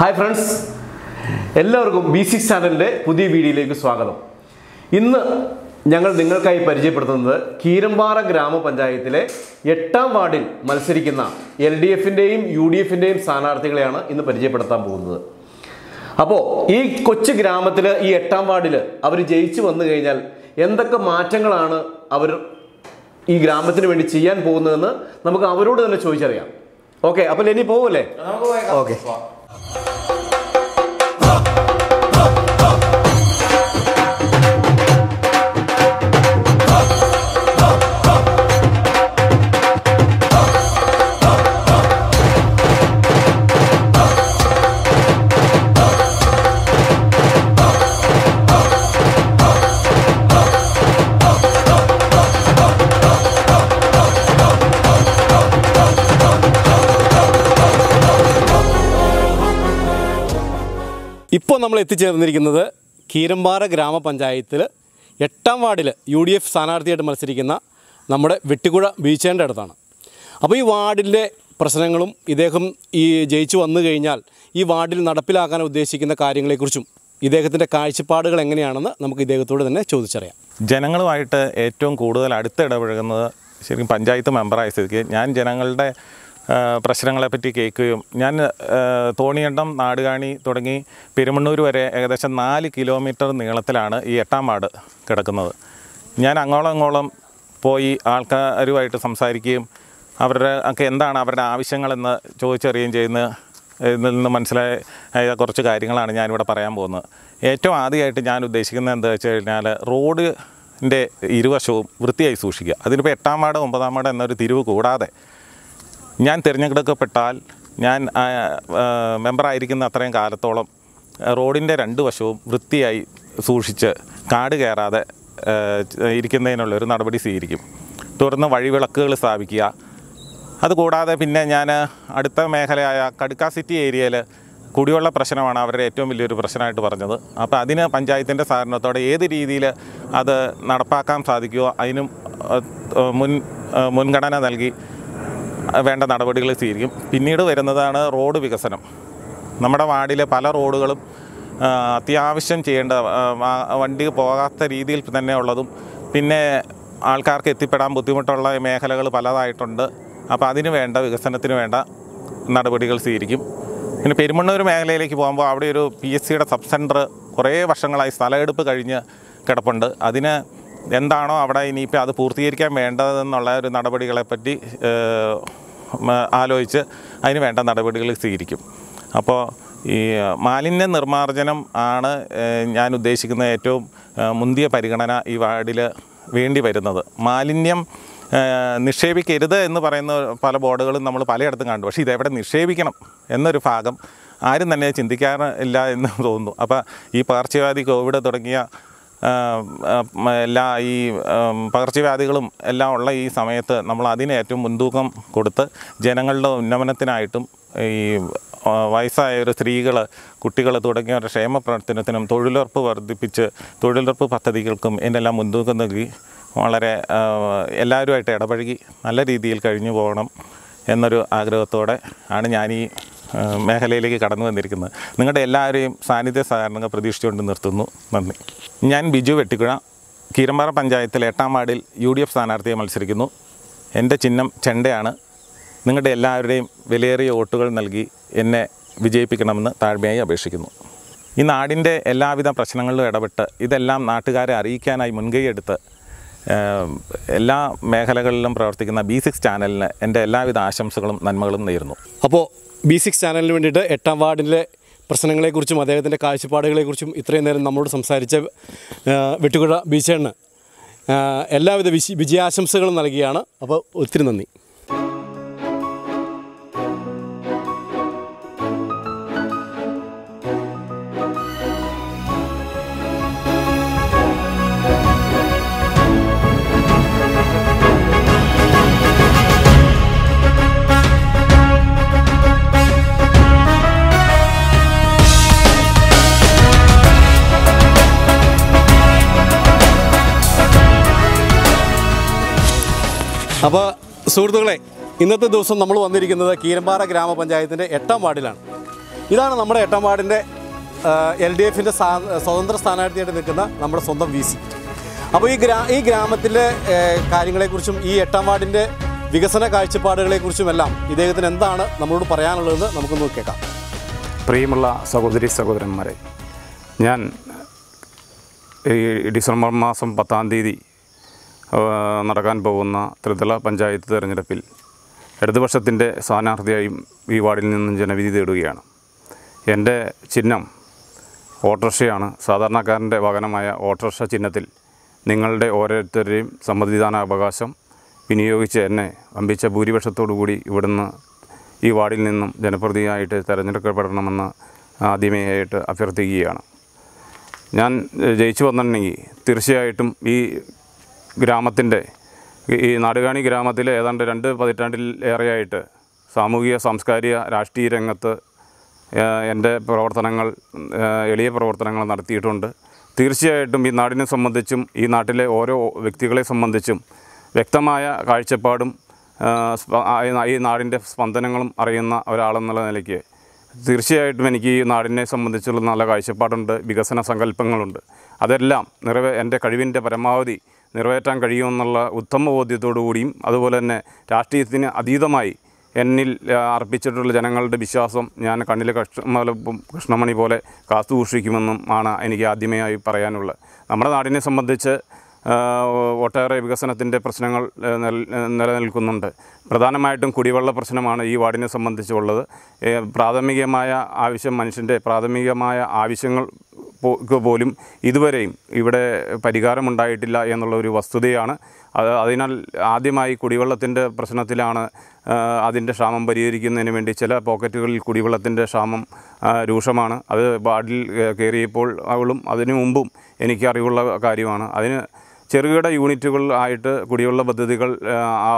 hi friends എല്ലാവർക്കും B C ചാനലിൻ്റെ പുതിയ വീഡിയോയിലേക്ക് സ്വാഗതം ഇന്ന് ഞങ്ങൾ നിങ്ങൾക്കായി പരിചയപ്പെടുത്തുന്നത് കീരമ്പാറ ഗ്രാമപഞ്ചായത്തിലെ എട്ടാം വാർഡിൽ മത്സരിക്കുന്ന എൽ ഡി എഫിൻ്റെയും യു ഡി എഫിൻ്റെയും സ്ഥാനാർത്ഥികളെയാണ് ഇന്ന് പരിചയപ്പെടുത്താൻ പോകുന്നത് അപ്പോൾ ഈ കൊച്ചു ഗ്രാമത്തിൽ ഈ എട്ടാം വാർഡിൽ അവർ ജയിച്ചു വന്നു കഴിഞ്ഞാൽ എന്തൊക്കെ മാറ്റങ്ങളാണ് അവർ ഈ ഗ്രാമത്തിന് വേണ്ടി ചെയ്യാൻ പോകുന്നതെന്ന് നമുക്ക് അവരോട് തന്നെ ചോദിച്ചറിയാം ഓക്കെ അപ്പോൾ ഇനി പോവല്ലേ ഓക്കെ ഇപ്പോൾ നമ്മൾ എത്തിച്ചേർന്നിരിക്കുന്നത് കീരമ്പാറ ഗ്രാമപഞ്ചായത്തിൽ എട്ടാം വാർഡിൽ യു ഡി എഫ് സ്ഥാനാർത്ഥിയായിട്ട് മത്സരിക്കുന്ന നമ്മുടെ വെട്ടിക്കുഴ ബീച്ചേൻ്റെ അടുത്താണ് അപ്പോൾ ഈ വാർഡിൻ്റെ പ്രശ്നങ്ങളും ഇദ്ദേഹം ഈ ജയിച്ചു വന്നു കഴിഞ്ഞാൽ ഈ വാർഡിൽ നടപ്പിലാക്കാൻ ഉദ്ദേശിക്കുന്ന കാര്യങ്ങളെക്കുറിച്ചും ഇദ്ദേഹത്തിൻ്റെ കാഴ്ചപ്പാടുകൾ എങ്ങനെയാണെന്ന് നമുക്ക് ഇദ്ദേഹത്തോട് തന്നെ ചോദിച്ചറിയാം ജനങ്ങളുമായിട്ട് ഏറ്റവും കൂടുതൽ ഇടപഴകുന്നത് ശരിക്കും പഞ്ചായത്ത് മെമ്പറായ സ്ഥിതിക്ക് ഞാൻ ജനങ്ങളുടെ പ്രശ്നങ്ങളെപ്പറ്റി കേൾക്കുകയും ഞാൻ തോണിയണ്ടം നാടുകാണി തുടങ്ങി പെരുമണ്ണൂർ വരെ ഏകദേശം നാല് കിലോമീറ്റർ നീളത്തിലാണ് ഈ എട്ടാം വാർഡ് കിടക്കുന്നത് ഞാൻ അങ്ങോളം അങ്ങോളം പോയി ആൾക്കാരുമായിട്ട് സംസാരിക്കുകയും അവരുടെ ഒക്കെ എന്താണ് അവരുടെ ആവശ്യങ്ങളെന്ന് ചോദിച്ചറിയുകയും ചെയ്യുന്ന ഇതിൽ നിന്ന് മനസ്സിലായ കുറച്ച് കാര്യങ്ങളാണ് ഞാനിവിടെ പറയാൻ പോകുന്നത് ഏറ്റവും ആദ്യമായിട്ട് ഞാൻ ഉദ്ദേശിക്കുന്നത് എന്താ വെച്ച് കഴിഞ്ഞാൽ റോഡിൻ്റെ ഇരുവശവും വൃത്തിയായി സൂക്ഷിക്കുക അതിനിപ്പോൾ എട്ടാം വാർഡ് ഒമ്പതാം വാർഡ് എന്നൊരു തിരിവ് കൂടാതെ ഞാൻ തിരഞ്ഞെടുക്കപ്പെട്ടാൽ ഞാൻ മെമ്പറായിരിക്കുന്ന അത്രയും കാലത്തോളം റോഡിൻ്റെ രണ്ട് വശവും വൃത്തിയായി സൂക്ഷിച്ച് കാട് കയറാതെ ഇരിക്കുന്നതിനുള്ള ഒരു നടപടി സ്വീകരിക്കും തുടർന്ന് വഴിവിളക്കുകൾ സ്ഥാപിക്കുക അതുകൂടാതെ പിന്നെ ഞാൻ അടുത്ത മേഖലയായ കടുക്ക സിറ്റി ഏരിയയിൽ കുടിവെള്ള പ്രശ്നമാണ് അവരുടെ ഏറ്റവും വലിയൊരു പ്രശ്നമായിട്ട് പറഞ്ഞത് അപ്പോൾ അതിന് പഞ്ചായത്തിൻ്റെ സഹകരണത്തോടെ ഏത് രീതിയിൽ അത് നടപ്പാക്കാൻ സാധിക്കുമോ അതിനും മുൻ മുൻഗണന നൽകി വേണ്ട നടപടികൾ സ്വീകരിക്കും പിന്നീട് വരുന്നതാണ് റോഡ് വികസനം നമ്മുടെ വാർഡിലെ പല റോഡുകളും അത്യാവശ്യം ചെയ്യേണ്ട വണ്ടി പോകാത്ത രീതിയിൽ തന്നെ ഉള്ളതും പിന്നെ ആൾക്കാർക്ക് എത്തിപ്പെടാൻ ബുദ്ധിമുട്ടുള്ള മേഖലകൾ പലതായിട്ടുണ്ട് അപ്പോൾ അതിന് വേണ്ട വികസനത്തിന് വേണ്ട നടപടികൾ സ്വീകരിക്കും പിന്നെ പെരുമണ്ണൂർ മേഖലയിലേക്ക് പോകുമ്പോൾ അവിടെ ഒരു പി എസ് സിയുടെ സബ് സെൻറ്റർ കുറേ വർഷങ്ങളായി സ്ഥലമെടുപ്പ് കഴിഞ്ഞ് കിടപ്പുണ്ട് അതിന് എന്താണോ അവിടെ ഇനിയിപ്പോൾ അത് പൂർത്തീകരിക്കാൻ വേണ്ടതെന്നുള്ള ഒരു നടപടികളെപ്പറ്റി ആലോചിച്ച് അതിന് വേണ്ട നടപടികൾ സ്വീകരിക്കും അപ്പോൾ ഈ മാലിന്യ നിർമ്മാർജ്ജനം ആണ് ഞാൻ ഉദ്ദേശിക്കുന്ന ഏറ്റവും മുന്തിയ പരിഗണന ഈ വാർഡിൽ വേണ്ടി വരുന്നത് മാലിന്യം നിക്ഷേപിക്കരുത് എന്ന് പറയുന്ന പല ബോർഡുകളും നമ്മൾ പലയിടത്തും കണ്ടു പക്ഷേ ഇതെവിടെ നിക്ഷേപിക്കണം എന്നൊരു ഭാഗം ആരും തന്നെ ചിന്തിക്കാറില്ല എന്ന് തോന്നുന്നു അപ്പോൾ ഈ പകർച്ചവ്യാധി കോവിഡ് തുടങ്ങിയ എല്ലാ ഈ പകർച്ചവ്യാധികളും എല്ലാം ഉള്ള ഈ സമയത്ത് നമ്മൾ അതിന് ഏറ്റവും മുൻതൂക്കം കൊടുത്ത് ജനങ്ങളുടെ ഉന്നമനത്തിനായിട്ടും ഈ വയസ്സായവർ സ്ത്രീകൾ കുട്ടികൾ തുടങ്ങിയവരുടെ ക്ഷേമ പ്രവർത്തനത്തിനും തൊഴിലുറപ്പ് വർദ്ധിപ്പിച്ച് തൊഴിലുറപ്പ് പദ്ധതികൾക്കും ഇതിനെല്ലാം മുൻതൂക്കം നൽകി വളരെ എല്ലാവരുമായിട്ട് ഇടപഴകി നല്ല രീതിയിൽ കഴിഞ്ഞു പോകണം എന്നൊരു ആഗ്രഹത്തോടെ ആണ് ഞാൻ ഈ മേഖലയിലേക്ക് കടന്നു വന്നിരിക്കുന്നത് നിങ്ങളുടെ എല്ലാവരെയും സാന്നിധ്യ സഹകരണങ്ങൾ പ്രതീക്ഷിച്ചുകൊണ്ട് നിർത്തുന്നു നന്ദി ഞാൻ ബിജു വെട്ടിക്കുഴ കീരമ്പാറ പഞ്ചായത്തിൽ എട്ടാം വാർഡിൽ യു ഡി എഫ് സ്ഥാനാർത്ഥിയെ മത്സരിക്കുന്നു എൻ്റെ ചിഹ്നം ചെണ്ടയാണ് നിങ്ങളുടെ എല്ലാവരുടെയും വിലയേറിയ വോട്ടുകൾ നൽകി എന്നെ വിജയിപ്പിക്കണമെന്ന് താഴ്മയായി അപേക്ഷിക്കുന്നു ഈ നാടിൻ്റെ എല്ലാവിധ പ്രശ്നങ്ങളിലും ഇടപെട്ട് ഇതെല്ലാം നാട്ടുകാരെ അറിയിക്കാനായി മുൻകൈയെടുത്ത് എല്ലാ മേഖലകളിലും പ്രവർത്തിക്കുന്ന ബി സിക്സ് ചാനലിന് എൻ്റെ എല്ലാവിധ ആശംസകളും നന്മകളും നേരുന്നു അപ്പോൾ ബി സിക്സ് ചാനലിന് വേണ്ടിയിട്ട് എട്ടാം വാർഡിലെ പ്രശ്നങ്ങളെക്കുറിച്ചും അദ്ദേഹത്തിൻ്റെ കാഴ്ചപ്പാടുകളെക്കുറിച്ചും ഇത്രയും നേരം നമ്മളോട് സംസാരിച്ച വെട്ടുകുഴ ബീച്ചേണ് എല്ലാവിധ വിജയാശംസകളും നൽകിയാണ് അപ്പോൾ ഒത്തിരി നന്ദി അപ്പോൾ സുഹൃത്തുക്കളെ ഇന്നത്തെ ദിവസം നമ്മൾ വന്നിരിക്കുന്നത് കീരമ്പാറ ഗ്രാമപഞ്ചായത്തിൻ്റെ എട്ടാം വാർഡിലാണ് ഇതാണ് നമ്മുടെ എട്ടാം വാർഡിൻ്റെ എൽ ഡി എഫിൻ്റെ സ്വതന്ത്ര സ്ഥാനാർത്ഥിയായിട്ട് നിൽക്കുന്ന നമ്മുടെ സ്വന്തം വി സി അപ്പോൾ ഈ ഗ്രാ ഈ ഗ്രാമത്തിലെ കാര്യങ്ങളെക്കുറിച്ചും ഈ എട്ടാം വാർഡിൻ്റെ വികസന കാഴ്ചപ്പാടുകളെ കുറിച്ചുമെല്ലാം ഇദ്ദേഹത്തിന് എന്താണ് നമ്മളോട് പറയാനുള്ളതെന്ന് നമുക്കൊന്ന് കേൾക്കാം പ്രിയമുള്ള സഹോദരി സഹോദരന്മാരെ ഞാൻ ഈ ഡിസംബർ മാസം പത്താം തീയതി നടക്കാൻ പോകുന്ന ത്രിതല പഞ്ചായത്ത് തെരഞ്ഞെടുപ്പിൽ ഇടതുപക്ഷത്തിൻ്റെ സ്ഥാനാർത്ഥിയായും ഈ വാർഡിൽ നിന്നും ജനവിധി തേടുകയാണ് എൻ്റെ ചിഹ്നം ഓട്ടോറിക്ഷയാണ് സാധാരണക്കാരൻ്റെ വാഹനമായ ഓട്ടോറിക്ഷ ചിഹ്നത്തിൽ നിങ്ങളുടെ ഓരോരുത്തരുടെയും സമ്മതിദാന അവകാശം വിനിയോഗിച്ച് എന്നെ അമ്പിച്ച ഭൂരിപക്ഷത്തോടുകൂടി ഇവിടുന്ന് ഈ വാർഡിൽ നിന്നും ജനപ്രതിയായിട്ട് തിരഞ്ഞെടുക്കപ്പെടണമെന്ന് ആദ്യമേയായിട്ട് അഭ്യർത്ഥിക്കുകയാണ് ഞാൻ ജയിച്ചു വന്നിട്ടുണ്ടെങ്കിൽ തീർച്ചയായിട്ടും ഈ ഗ്രാമത്തിൻ്റെ ഈ നാടുകാണി ഗ്രാമത്തിൽ ഏതാണ്ട് രണ്ട് പതിറ്റാണ്ടിലേറെയായിട്ട് സാമൂഹിക സാംസ്കാരിക രാഷ്ട്രീയ രംഗത്ത് എൻ്റെ പ്രവർത്തനങ്ങൾ എളിയ പ്രവർത്തനങ്ങൾ നടത്തിയിട്ടുണ്ട് തീർച്ചയായിട്ടും ഈ നാടിനെ സംബന്ധിച്ചും ഈ നാട്ടിലെ ഓരോ വ്യക്തികളെ സംബന്ധിച്ചും വ്യക്തമായ കാഴ്ചപ്പാടും ഈ നാടിൻ്റെ സ്പന്ദനങ്ങളും അറിയുന്ന ഒരാളെന്നുള്ള നിലയ്ക്ക് തീർച്ചയായിട്ടും എനിക്ക് ഈ നാടിനെ സംബന്ധിച്ചുള്ള നല്ല കാഴ്ചപ്പാടുണ്ട് വികസന സങ്കല്പങ്ങളുണ്ട് അതെല്ലാം നിറവേ എൻ്റെ കഴിവിൻ്റെ പരമാവധി നിറവേറ്റാൻ കഴിയുമെന്നുള്ള ഉത്തമബോധ്യത്തോടു കൂടിയും അതുപോലെ തന്നെ രാഷ്ട്രീയത്തിന് അതീതമായി എന്നിൽ അർപ്പിച്ചിട്ടുള്ള ജനങ്ങളുടെ വിശ്വാസം ഞാൻ കണ്ണിലെ കഷ്ണം കൃഷ്ണമണി പോലെ കാത്തുസൂക്ഷിക്കുമെന്നും ആണ് എനിക്ക് ആദ്യമേയായി പറയാനുള്ളത് നമ്മുടെ നാടിനെ സംബന്ധിച്ച് ഒട്ടേറെ വികസനത്തിൻ്റെ പ്രശ്നങ്ങൾ നിലനിൽക്കുന്നുണ്ട് പ്രധാനമായിട്ടും കുടിവെള്ള പ്രശ്നമാണ് ഈ വാർഡിനെ സംബന്ധിച്ചുള്ളത് പ്രാഥമികമായ ആവശ്യം മനുഷ്യൻ്റെ പ്രാഥമികമായ ആവശ്യങ്ങൾ പോലും ഇതുവരെയും ഇവിടെ പരിഹാരമുണ്ടായിട്ടില്ല എന്നുള്ള ഒരു വസ്തുതയാണ് അത് അതിനാൽ ആദ്യമായി കുടിവെള്ളത്തിൻ്റെ പ്രശ്നത്തിലാണ് അതിൻ്റെ ക്ഷാമം പരിഹരിക്കുന്നതിന് വേണ്ടി ചില പോക്കറ്റുകളിൽ കുടിവെള്ളത്തിൻ്റെ ക്ഷാമം രൂക്ഷമാണ് അത് വാർഡിൽ കയറിയപ്പോൾ അവളും അതിനു മുമ്പും എനിക്ക് അറിവുള്ള കാര്യമാണ് അതിന് ചെറുകിട യൂണിറ്റുകൾ ആയിട്ട് കുടിവെള്ള പദ്ധതികൾ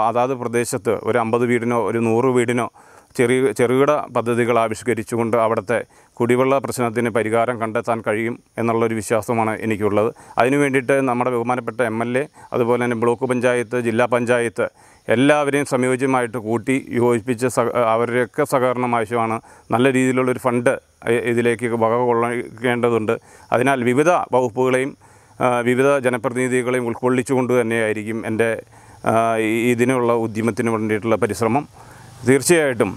അതാത് പ്രദേശത്ത് ഒരു അമ്പത് വീടിനോ ഒരു നൂറ് വീടിനോ ചെറിയ ചെറുകിട പദ്ധതികൾ ആവിഷ്കരിച്ചുകൊണ്ട് അവിടുത്തെ കുടിവെള്ള പ്രശ്നത്തിന് പരിഹാരം കണ്ടെത്താൻ കഴിയും എന്നുള്ളൊരു വിശ്വാസമാണ് എനിക്കുള്ളത് അതിനു വേണ്ടിയിട്ട് നമ്മുടെ ബഹുമാനപ്പെട്ട എം എൽ എ അതുപോലെ തന്നെ ബ്ലോക്ക് പഞ്ചായത്ത് ജില്ലാ പഞ്ചായത്ത് എല്ലാവരെയും സംയോജ്യമായിട്ട് കൂട്ടി യോജിപ്പിച്ച് സഹ അവരുടെയൊക്കെ സഹകരണം ആവശ്യമാണ് നല്ല രീതിയിലുള്ളൊരു ഫണ്ട് ഇതിലേക്ക് വക കൊള്ളേണ്ടതുണ്ട് അതിനാൽ വിവിധ വകുപ്പുകളെയും വിവിധ ജനപ്രതിനിധികളെയും ഉൾക്കൊള്ളിച്ചുകൊണ്ട് തന്നെയായിരിക്കും എൻ്റെ ഇതിനുള്ള ഉദ്യമത്തിന് വേണ്ടിയിട്ടുള്ള പരിശ്രമം തീർച്ചയായിട്ടും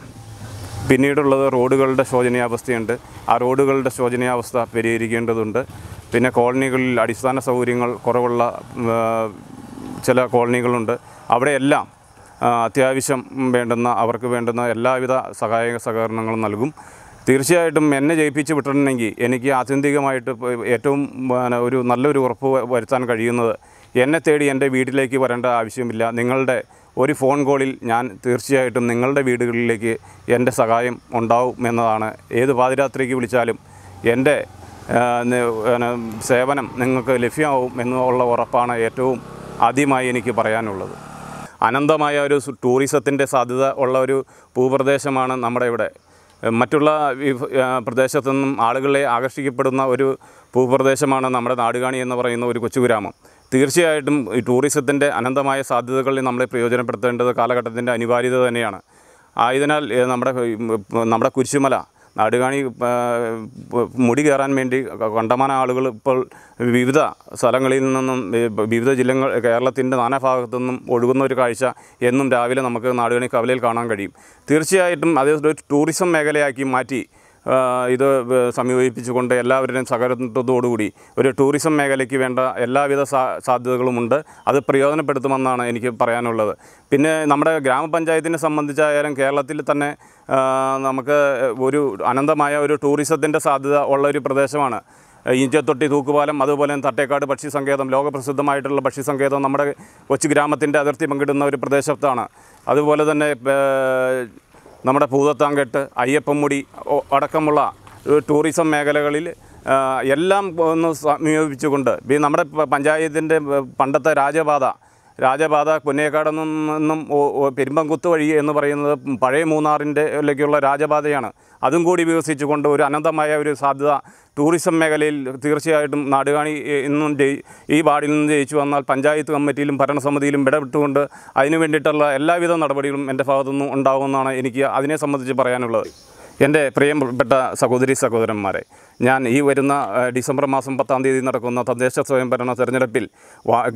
പിന്നീടുള്ളത് റോഡുകളുടെ ശോചനീയാവസ്ഥയുണ്ട് ആ റോഡുകളുടെ ശോചനീയാവസ്ഥ പരിഹരിക്കേണ്ടതുണ്ട് പിന്നെ കോളനികളിൽ അടിസ്ഥാന സൗകര്യങ്ങൾ കുറവുള്ള ചില കോളനികളുണ്ട് അവിടെയെല്ലാം അത്യാവശ്യം വേണ്ടുന്ന അവർക്ക് വേണ്ടുന്ന എല്ലാവിധ സഹായ സഹകരണങ്ങളും നൽകും തീർച്ചയായിട്ടും എന്നെ ജയിപ്പിച്ച് വിട്ടണമെങ്കിൽ എനിക്ക് ആത്യന്തികമായിട്ട് ഏറ്റവും ഒരു നല്ലൊരു ഉറപ്പ് വരുത്താൻ കഴിയുന്നത് എന്നെ തേടി എൻ്റെ വീട്ടിലേക്ക് വരേണ്ട ആവശ്യമില്ല നിങ്ങളുടെ ഒരു ഫോൺ കോളിൽ ഞാൻ തീർച്ചയായിട്ടും നിങ്ങളുടെ വീടുകളിലേക്ക് എൻ്റെ സഹായം ഉണ്ടാവും എന്നതാണ് ഏത് പാതിരാത്രിക്ക് വിളിച്ചാലും എൻ്റെ സേവനം നിങ്ങൾക്ക് ലഭ്യമാവും എന്നുള്ള ഉറപ്പാണ് ഏറ്റവും ആദ്യമായി എനിക്ക് പറയാനുള്ളത് അനന്തമായ ഒരു ടൂറിസത്തിൻ്റെ സാധ്യത ഉള്ള ഒരു ഭൂപ്രദേശമാണ് നമ്മുടെ ഇവിടെ മറ്റുള്ള പ്രദേശത്തു നിന്നും ആളുകളെ ആകർഷിക്കപ്പെടുന്ന ഒരു ഭൂപ്രദേശമാണ് നമ്മുടെ നാടുകാണി എന്ന് പറയുന്ന ഒരു കൊച്ചു ഗ്രാമം തീർച്ചയായിട്ടും ഈ ടൂറിസത്തിൻ്റെ അനന്തമായ സാധ്യതകളിൽ നമ്മളെ പ്രയോജനപ്പെടുത്തേണ്ടത് കാലഘട്ടത്തിൻ്റെ അനിവാര്യത തന്നെയാണ് ആയതിനാൽ നമ്മുടെ നമ്മുടെ കുരിശുമല നാടുകാണി മുടി കയറാൻ വേണ്ടി കണ്ടമാന ആളുകൾ ഇപ്പോൾ വിവിധ സ്ഥലങ്ങളിൽ നിന്നും വിവിധ ജില്ലകൾ കേരളത്തിൻ്റെ ഭാഗത്തു നിന്നും ഒഴുകുന്ന ഒരു കാഴ്ച എന്നും രാവിലെ നമുക്ക് നാടുകാണി കവലയിൽ കാണാൻ കഴിയും തീർച്ചയായിട്ടും അതേ ടൂറിസം മേഖലയാക്കി മാറ്റി ഇത് സമീപിപ്പിച്ചുകൊണ്ട് എല്ലാവരുടെയും സഹകരണത്തോടുകൂടി ഒരു ടൂറിസം മേഖലയ്ക്ക് വേണ്ട എല്ലാവിധ സാധ്യതകളുമുണ്ട് അത് പ്രയോജനപ്പെടുത്തുമെന്നാണ് എനിക്ക് പറയാനുള്ളത് പിന്നെ നമ്മുടെ ഗ്രാമപഞ്ചായത്തിനെ സംബന്ധിച്ചായാലും കേരളത്തിൽ തന്നെ നമുക്ക് ഒരു അനന്തമായ ഒരു ടൂറിസത്തിൻ്റെ സാധ്യത ഉള്ള ഒരു പ്രദേശമാണ് ഇഞ്ചത്തൊട്ടി തൂക്കുപാലം അതുപോലെ തട്ടേക്കാട് പക്ഷി സങ്കേതം ലോകപ്രസിദ്ധമായിട്ടുള്ള പക്ഷി സങ്കേതം നമ്മുടെ കൊച്ചു ഗ്രാമത്തിൻ്റെ അതിർത്തി പങ്കിടുന്ന ഒരു പ്രദേശത്താണ് അതുപോലെ തന്നെ നമ്മുടെ പൂതത്താങ്കെട്ട് അയ്യപ്പമുടി അടക്കമുള്ള ടൂറിസം മേഖലകളിൽ എല്ലാം ഒന്ന് സമീപിച്ചുകൊണ്ട് നമ്മുടെ പഞ്ചായത്തിൻ്റെ പണ്ടത്തെ രാജപാത രാജപാത പുന്നേക്കാട് നിന്നും പെരുമ്പംകുത്ത് വഴി എന്ന് പറയുന്നത് പഴയ മൂന്നാറിൻ്റെ ലേക്കുള്ള രാജപാതയാണ് അതും കൂടി വികസിച്ചുകൊണ്ട് ഒരു അനന്തമായ ഒരു സാധ്യത ടൂറിസം മേഖലയിൽ തീർച്ചയായിട്ടും നാടുകാണി ഇന്നും ജയി ഈ വാർഡിൽ നിന്ന് ജയിച്ചു വന്നാൽ പഞ്ചായത്ത് കമ്മിറ്റിയിലും ഭരണസമിതിയിലും ഇടപെട്ടുകൊണ്ട് അതിനു വേണ്ടിയിട്ടുള്ള എല്ലാവിധ നടപടികളും എൻ്റെ ഭാഗത്തുനിന്നും ഉണ്ടാകുമെന്നാണ് എനിക്ക് അതിനെ സംബന്ധിച്ച് പറയാനുള്ളത് എൻ്റെ പ്രിയപ്പെട്ട സഹോദരി സഹോദരന്മാരെ ഞാൻ ഈ വരുന്ന ഡിസംബർ മാസം പത്താം തീയതി നടക്കുന്ന തദ്ദേശ സ്വയംഭരണ തെരഞ്ഞെടുപ്പിൽ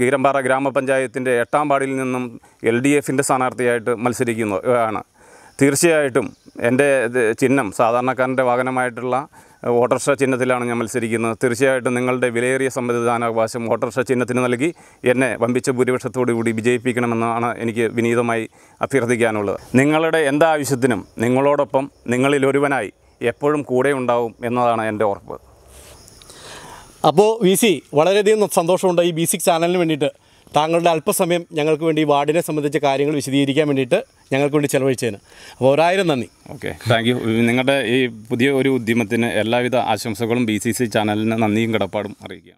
കീരമ്പാറ ഗ്രാമപഞ്ചായത്തിൻ്റെ എട്ടാം വാർഡിൽ നിന്നും എൽ ഡി എഫിൻ്റെ സ്ഥാനാർത്ഥിയായിട്ട് മത്സരിക്കുന്നു ആണ് തീർച്ചയായിട്ടും എൻ്റെ ചിഹ്നം സാധാരണക്കാരൻ്റെ വാഹനമായിട്ടുള്ള ഓട്ടർഷ ചിഹ്നത്തിലാണ് ഞാൻ മത്സരിക്കുന്നത് തീർച്ചയായിട്ടും നിങ്ങളുടെ വിലയേറിയ സമ്മതിദാനാവകാശം ഓട്ടർഷ ചിഹ്നത്തിന് നൽകി എന്നെ വമ്പിച്ച ഭൂരിപക്ഷത്തോടുകൂടി വിജയിപ്പിക്കണമെന്നാണ് എനിക്ക് വിനീതമായി അഭ്യർത്ഥിക്കാനുള്ളത് നിങ്ങളുടെ എന്താവശ്യത്തിനും നിങ്ങളോടൊപ്പം നിങ്ങളിലൊരുവനായി എപ്പോഴും കൂടെ ഉണ്ടാവും എന്നതാണ് എൻ്റെ ഉറപ്പ് അപ്പോൾ വി സി വളരെയധികം സന്തോഷമുണ്ട് ഈ ബി സിക്സ് ചാനലിന് വേണ്ടിയിട്ട് താങ്കളുടെ അല്പസമയം ഞങ്ങൾക്ക് വേണ്ടി വാർഡിനെ സംബന്ധിച്ച കാര്യങ്ങൾ വിശദീകരിക്കാൻ വേണ്ടിയിട്ട് ഞങ്ങൾക്ക് വേണ്ടി ചെലവഴിച്ചതിന് അപ്പോൾ ഒരായിരം നന്ദി ഓക്കെ താങ്ക് യു നിങ്ങളുടെ ഈ പുതിയ ഒരു ഉദ്യമത്തിന് എല്ലാവിധ ആശംസകളും ബി സി സി ചാനലിന് നന്ദിയും കിടപ്പാടും അറിയിക്കുക